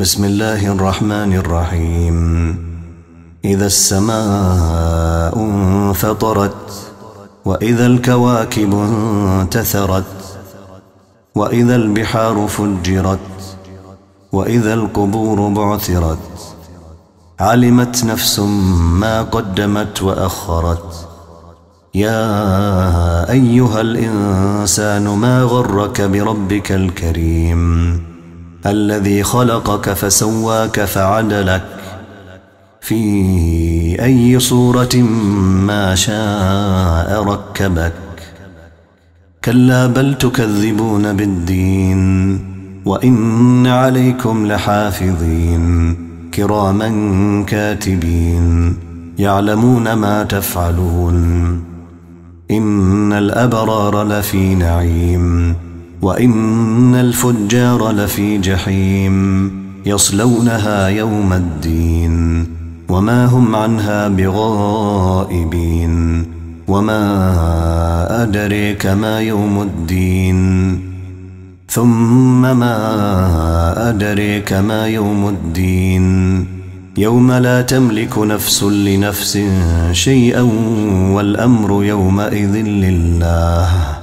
بسم الله الرحمن الرحيم إذا السماء انفطرت وإذا الكواكب انتثرت وإذا البحار فجرت وإذا القبور بعثرت علمت نفس ما قدمت وأخرت يا أيها الإنسان ما غرك بربك الكريم الذي خلقك فسواك فعدلك في أي صورة ما شاء ركبك كلا بل تكذبون بالدين وإن عليكم لحافظين كراما كاتبين يعلمون ما تفعلون إن الأبرار لفي نعيم وإن الفجار لفي جحيم يصلونها يوم الدين وما هم عنها بغائبين وما أدريك ما يوم الدين ثم ما أدريك ما يوم الدين يوم لا تملك نفس لنفس شيئا والأمر يومئذ لله